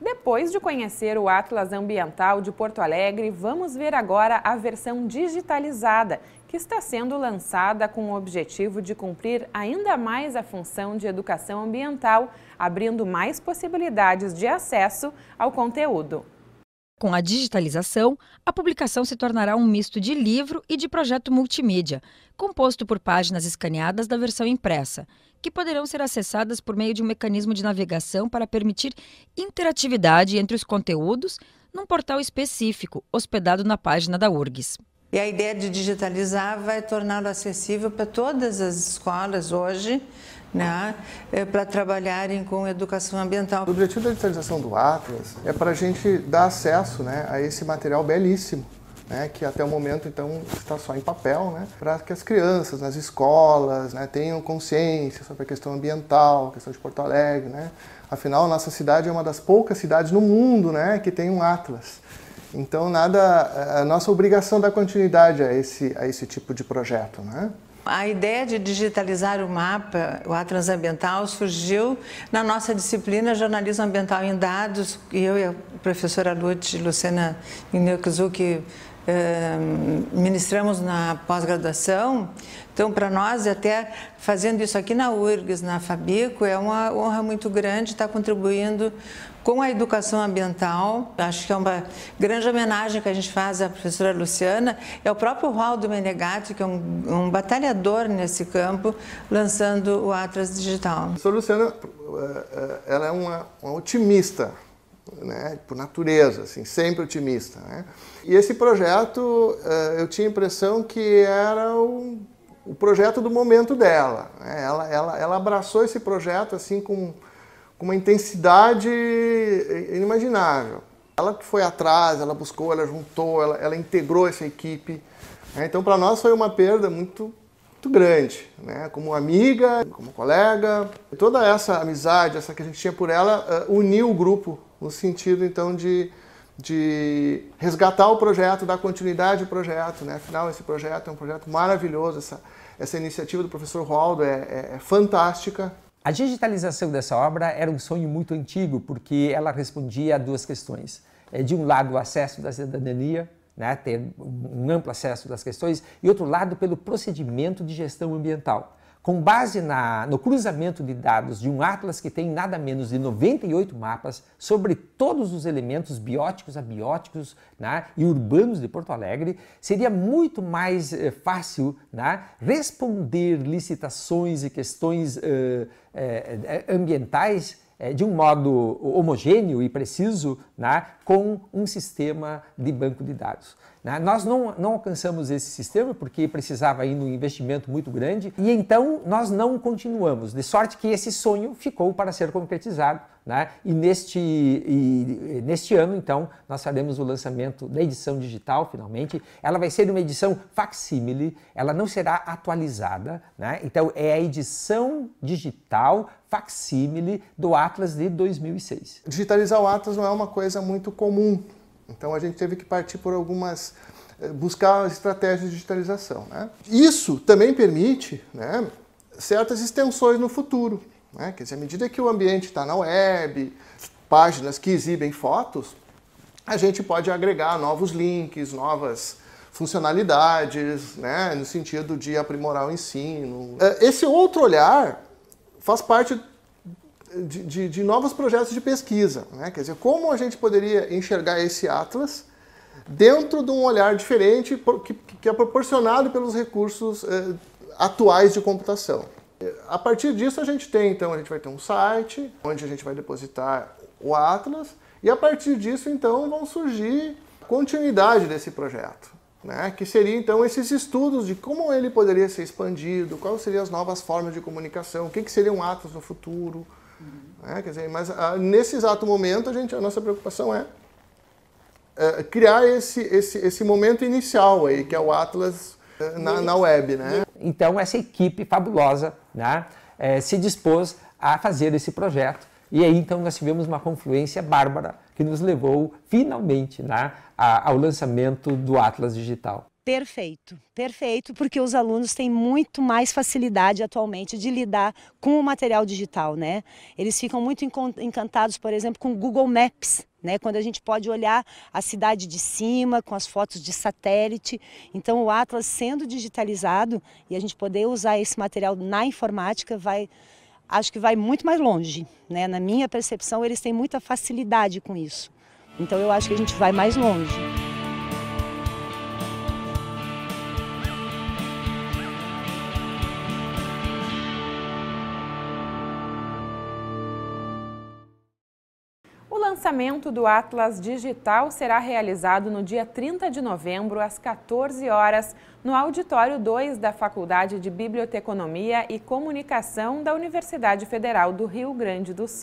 Depois de conhecer o Atlas Ambiental de Porto Alegre, vamos ver agora a versão digitalizada, que está sendo lançada com o objetivo de cumprir ainda mais a função de educação ambiental, abrindo mais possibilidades de acesso ao conteúdo. Com a digitalização, a publicação se tornará um misto de livro e de projeto multimídia, composto por páginas escaneadas da versão impressa, que poderão ser acessadas por meio de um mecanismo de navegação para permitir interatividade entre os conteúdos num portal específico, hospedado na página da URGS. E a ideia de digitalizar vai torná-lo acessível para todas as escolas hoje, né, é, para trabalharem com educação ambiental. O objetivo da digitalização do Atlas é para a gente dar acesso né, a esse material belíssimo. Né, que até o momento então está só em papel, né, para que as crianças nas escolas né, tenham consciência sobre a questão ambiental, a questão de Porto Alegre. Né. Afinal, a nossa cidade é uma das poucas cidades no mundo né, que tem um Atlas. Então, nada, a nossa obrigação da continuidade a esse, a esse tipo de projeto. Né? A ideia de digitalizar o mapa, o Atlas Ambiental, surgiu na nossa disciplina Jornalismo Ambiental em Dados, e eu e a professora Lute Luciana Inekizu, que ministramos na pós-graduação. Então, para nós, até fazendo isso aqui na URGS, na Fabico, é uma honra muito grande estar tá contribuindo com a educação ambiental. Acho que é uma grande homenagem que a gente faz à professora Luciana. É o próprio Waldo Menegatti, que é um, um batalhador nesse campo, lançando o Atlas Digital. A professora Luciana, eh, eh, ela é uma, uma otimista né, por natureza, assim, sempre otimista. Né? E esse projeto, eh, eu tinha a impressão que era o, o projeto do momento dela. Né? Ela, ela, ela abraçou esse projeto assim com, com uma intensidade inimaginável. Ela foi atrás, ela buscou, ela juntou, ela, ela integrou essa equipe. Né. Então, para nós foi uma perda muito muito grande, né? Como amiga, como colega, toda essa amizade, essa que a gente tinha por ela, eh, uniu o grupo no sentido então de, de resgatar o projeto, dar continuidade ao projeto. Né? Afinal, esse projeto é um projeto maravilhoso, essa, essa iniciativa do professor Roaldo é, é, é fantástica. A digitalização dessa obra era um sonho muito antigo, porque ela respondia a duas questões. É, de um lado, o acesso da cidadania, né? ter um amplo acesso das questões, e outro lado, pelo procedimento de gestão ambiental com base na, no cruzamento de dados de um atlas que tem nada menos de 98 mapas sobre todos os elementos bióticos, abióticos né, e urbanos de Porto Alegre, seria muito mais eh, fácil né, responder licitações e questões eh, eh, eh ambientais é, de um modo homogêneo e preciso né, com um sistema de banco de dados. Né? Nós não, não alcançamos esse sistema porque precisava ainda um investimento muito grande e então nós não continuamos, de sorte que esse sonho ficou para ser concretizado. Né? E, neste, e, neste ano, então, nós faremos o lançamento da edição digital, finalmente. Ela vai ser uma edição facsímile, ela não será atualizada. Né. Então, é a edição digital facsímile do Atlas de 2006. Digitalizar o Atlas não é uma coisa muito comum, então a gente teve que partir por algumas eh, buscar estratégias de digitalização. Né? Isso também permite né, certas extensões no futuro. Né? Quer dizer, à medida que o ambiente está na web, páginas que exibem fotos, a gente pode agregar novos links, novas funcionalidades, né, no sentido de aprimorar o ensino. Eh, esse outro olhar faz parte de, de, de novos projetos de pesquisa. Né? Quer dizer, como a gente poderia enxergar esse Atlas dentro de um olhar diferente que, que é proporcionado pelos recursos eh, atuais de computação. A partir disso a gente tem, então, a gente vai ter um site onde a gente vai depositar o Atlas e a partir disso, então, vão surgir continuidade desse projeto né? que seria então esses estudos de como ele poderia ser expandido, quais seriam as novas formas de comunicação, o que, que seriam atos no futuro. Uhum. Né? Quer dizer, mas a, ah, nesse exato momento a, gente, a nossa preocupação é, é criar esse, esse, esse momento inicial aí, que é o Atlas eh, na, na web. Né? Então essa equipe fabulosa né, é, se dispôs a fazer esse projeto e aí então nós tivemos uma confluência bárbara que nos levou finalmente né, ao lançamento do Atlas Digital. Perfeito, perfeito, porque os alunos têm muito mais facilidade atualmente de lidar com o material digital, né? Eles ficam muito encantados, por exemplo, com o Google Maps, né? Quando a gente pode olhar a cidade de cima com as fotos de satélite. Então, o Atlas sendo digitalizado e a gente poder usar esse material na informática vai acho que vai muito mais longe. Né? Na minha percepção, eles têm muita facilidade com isso. Então eu acho que a gente vai mais longe. lançamento do Atlas Digital será realizado no dia 30 de novembro, às 14 horas, no Auditório 2 da Faculdade de Biblioteconomia e Comunicação da Universidade Federal do Rio Grande do Sul.